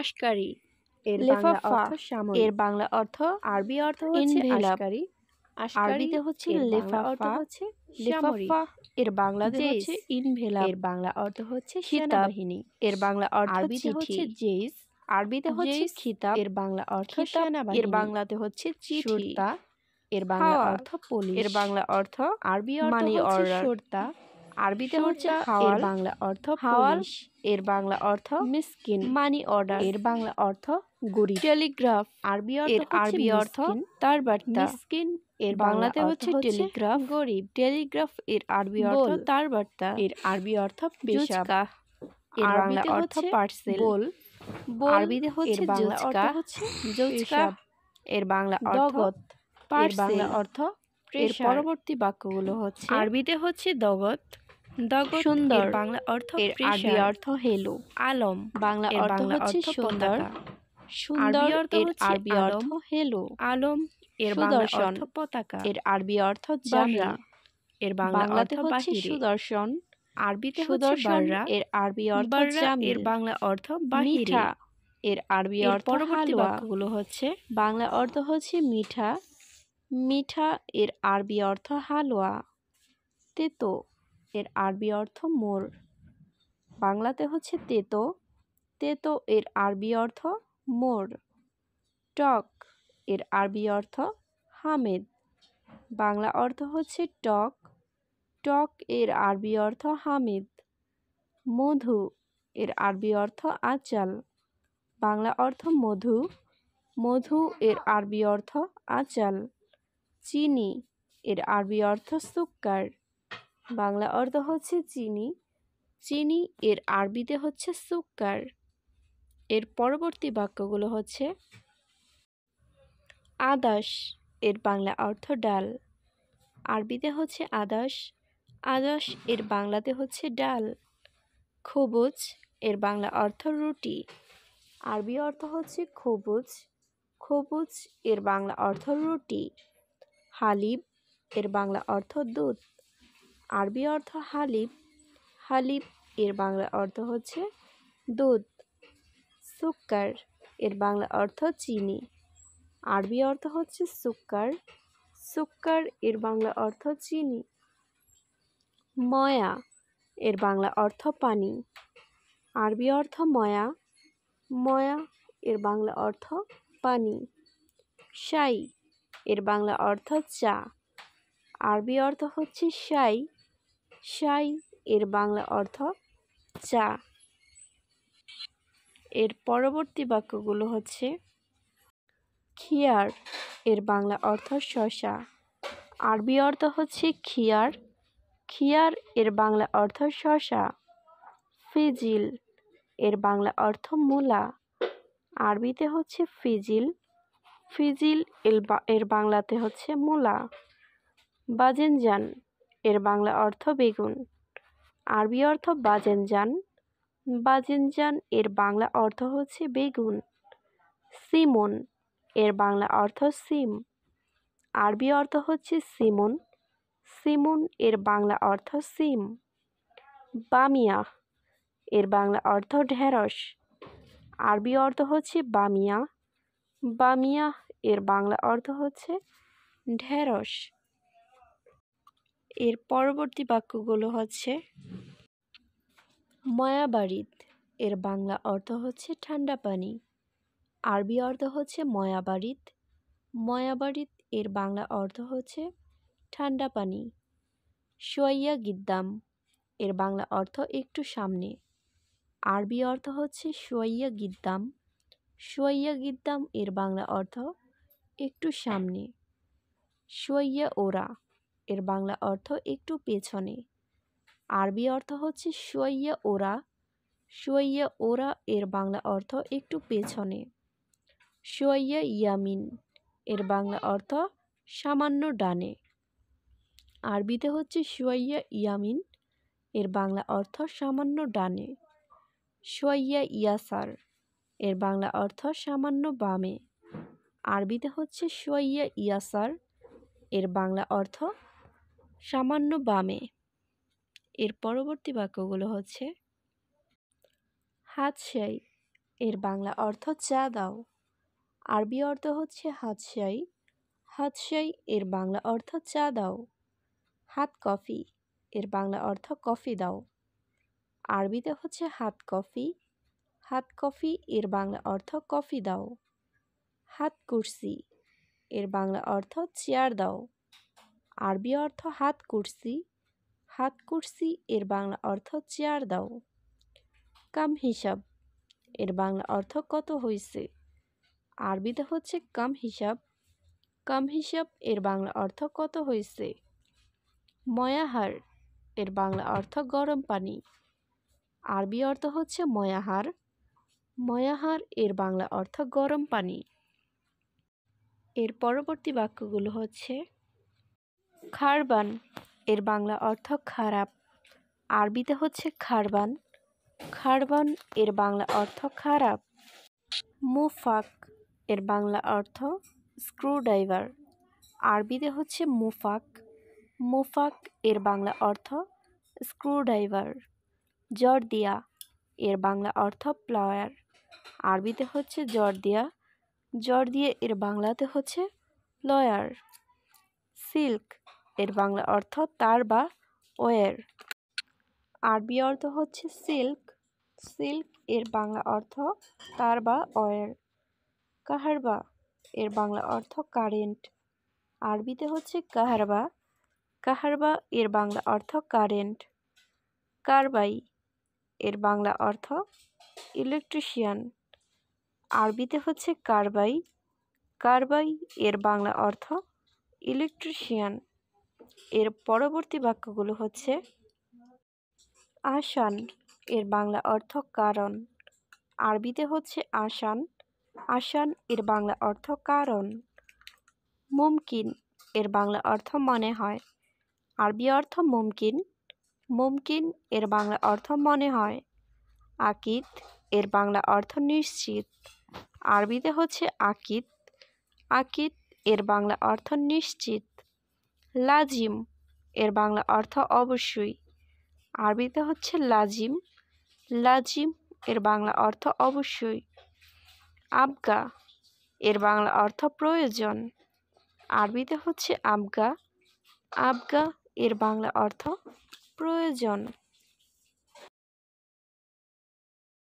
আশকারি এর বাংলা অর্থ লেফাফা এর বাংলা অর্থ আরবি অর্থ হচ্ছে আশকারি আরবিতে হচ্ছে লেফা অর্থ হচ্ছে লেফাফা এর বাংলাতে হচ্ছে ইনভেলাপ এর বাংলা অর্থ হচ্ছে সেনাবাহিনী এর বাংলা অর্থ আরবিতে হচ্ছে জেস আরবিতে হচ্ছে খিতাব এর বাংলা অর্থ সেনাবাহিনী এর বাংলাতে হচ্ছে চিঠি এর বাংলা অর্থ পুলিশ এর বাংলা অর্থ আরবি অর্থ হচ্ছে অর্ডার আরবিতে হচ্ছে এর বাংলা অর্থ হাওয়াল এর বাংলা অর্থ মিসকিন মানি অর্ডার এর বাংলা অর্থ গরিব টেলিগ্রাফ আরবি এর আরবি অর্থ তার বার্তা মিসকিন এর বাংলাতে হচ্ছে টেলিগ্রাফ গরিব টেলিগ্রাফ এর আরবি অর্থ তার বার্তা এর আরবি অর্থ পেশাব এর বাংলা অর্থ পার্সেল বল আরবিতে হচ্ছে বাংলা অর্থ হচ্ছে জৌচকা এর বাংলা অর্থ পার্সেল বাংলা অর্থ এর পরবর্তী বাক্যগুলো হচ্ছে আরবিতে হচ্ছে দগত সুন্দর বাংলা অর্থ অর্থ হেলো আলম বাংলা অর্থ সুন্দর সুন্দর আরবি অর্থ হেলো আলম এর পতাকা এর আরবি অর্থ এর সুদর্শন আরবিতে সুদর্শন এর আরবি অর্থ এর বাংলা অর্থ এর আরবি অর্থ হালুয়া গুলো হচ্ছে বাংলা অর্থ হচ্ছে মিঠা মিঠা এর আরবি অর্থ হালুয়া তেতো এর আরবি অর্থ মোর বাংলাতে হচ্ছে তেতো তেতো এর আরবি অর্থ মোর টক এর আরবি অর্থ হামেদ বাংলা অর্থ হচ্ছে টক টক এর আরবি অর্থ হামিদ মধু এর আরবি অর্থ আচাল বাংলা অর্থ মধু মধু এর আরবি অর্থ আচাল চিনি এর আরবি অর্থ সুক্কার বাংলা অর্থ হচ্ছে চিনি চিনি এর আরবিতে হচ্ছে সুক্কার এর পরবর্তী বাক্যগুলো হচ্ছে আদাস এর বাংলা অর্থ ডাল আরবিতে হচ্ছে আদাস আদাস এর বাংলাতে হচ্ছে ডাল খবুজ এর বাংলা অর্থ রুটি আরবি অর্থ হচ্ছে খবুজ খবুজ এর বাংলা অর্থ রুটি হালিব এর বাংলা অর্থ দুধ আরবি অর্থ হালিব হালিব এর বাংলা অর্থ হচ্ছে দুধ সুক্কার এর বাংলা অর্থ চিনি আরবি অর্থ হচ্ছে সুক্কার সুক্কার এর বাংলা অর্থ চিনি ময়া এর বাংলা অর্থ পানি আরবি অর্থ ময়া ময়া এর বাংলা অর্থ পানি শাই এর বাংলা অর্থ চা আরবি অর্থ হচ্ছে শাই শাই এর বাংলা অর্থ চা এর পরবর্তী বাক্যগুলো হচ্ছে খিয়ার এর বাংলা অর্থ শশা আরবি অর্থ হচ্ছে খিয়ার খিয়ার এর বাংলা অর্থ শশা ফিজিল এর বাংলা অর্থ মূলা আরবিতে হচ্ছে ফিজিল ফিজিল এর বাংলাতে হচ্ছে মূলা বাজেনজান এর বাংলা অর্থ বেগুন আরবি অর্থ বাজেনজান বাজেনজান এর বাংলা অর্থ হচ্ছে বেগুন সিমন এর বাংলা অর্থ সিম আরবি অর্থ হচ্ছে সিমন সিমন এর বাংলা অর্থ সিম বামিয়া এর বাংলা অর্থ ঢেঁড়স আরবি অর্থ হচ্ছে বামিয়া বামিয়া এর বাংলা অর্থ হচ্ছে ঢেঁড়স এর পরবর্তী বাক্যগুলো হচ্ছে ময়াবারিদ এর বাংলা অর্থ হচ্ছে ঠান্ডা পানি আরবি অর্থ হচ্ছে ময়াবারিদ ময়াবারিদ এর বাংলা অর্থ হচ্ছে ঠান্ডা পানি সোয়াইয়া গিদ্দাম এর বাংলা অর্থ একটু সামনে আরবি অর্থ হচ্ছে সোয়াইয়া গিদ্দাম সোয়াইয়া গিদ্দাম এর বাংলা অর্থ একটু সামনে সোয়াইয়া ওরা এর বাংলা অর্থ একটু পেছনে আরবি অর্থ হচ্ছে সোয়াইয়া ওরা সোয়াইয়া ওরা এর বাংলা অর্থ একটু পেছনে সোয়াইয়া ইয়ামিন এর বাংলা অর্থ সামান্য ডানে আরবিতে হচ্ছে সোয়াইয়া ইয়ামিন এর বাংলা অর্থ সামান্য ডানে সোয়াইয়া ইয়াসার এর বাংলা অর্থ সামান্য বামে আরবিতে হচ্ছে সোয়াইয়া ইয়াসার এর বাংলা অর্থ সামান্য বামে এর পরবর্তী বাক্যগুলো হচ্ছে হাতশাই এর বাংলা অর্থ চা দাও আরবি অর্থ হচ্ছে হাতশাই হাতশাই এর বাংলা অর্থ চা দাও হাত কফি এর বাংলা অর্থ কফি দাও আরবিতে হচ্ছে হাত কফি হাত কফি এর বাংলা অর্থ কফি দাও হাত কুর্সি এর বাংলা অর্থ চেয়ার দাও আরবি অর্থ হাত কুর্সি হাত কুর্সি এর বাংলা অর্থ চেয়ার দাও কাম হিসাব এর বাংলা অর্থ কত হয়েছে আরবিতে হচ্ছে কাম হিসাব কাম হিসাব এর বাংলা অর্থ কত হয়েছে ময়াহার এর বাংলা অর্থ গরম পানি আরবি অর্থ হচ্ছে ময়াহার ময়াহার এর বাংলা অর্থ গরম পানি এর পরবর্তী বাক্যগুলো হচ্ছে খারবান এর বাংলা অর্থ খারাপ আরবিতে হচ্ছে খারবান খারবান এর বাংলা অর্থ খারাপ মুফাক এর বাংলা অর্থ স্ক্রুড্রাইভার আরবিতে হচ্ছে মুফাক মুফাক এর বাংলা অর্থ স্ক্রুড্রাইভার জর্দিয়া এর বাংলা অর্থ প্লায়ার আরবিতে হচ্ছে জর্দিয়া জর্দিয়া এর বাংলাতে হচ্ছে লয়ার সিল্ক এর বাংলা অর্থ তার বা ওয়ের আরবি অর্থ হচ্ছে সিল্ক সিল্ক এর বাংলা অর্থ তার বা ওয়ের কাহারবা এর বাংলা অর্থ কারেন্ট আরবিতে হচ্ছে কাহারবা কাহারবা এর বাংলা অর্থ কারেন্ট কারবাই এর বাংলা অর্থ ইলেকট্রিশিয়ান আরবিতে হচ্ছে কারবাই কারবাই এর বাংলা অর্থ ইলেকট্রিশিয়ান এর পরবর্তী বাক্যগুলো হচ্ছে আসান এর বাংলা অর্থ কারণ আরবিতে হচ্ছে আসান আসান এর বাংলা অর্থ কারণ মুমকিন এর বাংলা অর্থ মনে হয় আরবি অর্থ মুমকিন মুমকিন এর বাংলা অর্থ মনে হয় আকিত এর বাংলা অর্থ নিশ্চিত আরবিতে হচ্ছে আকিত আকিত এর বাংলা অর্থ নিশ্চিত লাজিম এর বাংলা অর্থ অবশ্যই আরবিতে হচ্ছে লাজিম লাজিম এর বাংলা অর্থ অবশ্যই আবগা এর বাংলা অর্থ প্রয়োজন আরবিতে হচ্ছে আবগা আবগা এর বাংলা অর্থ প্রয়োজন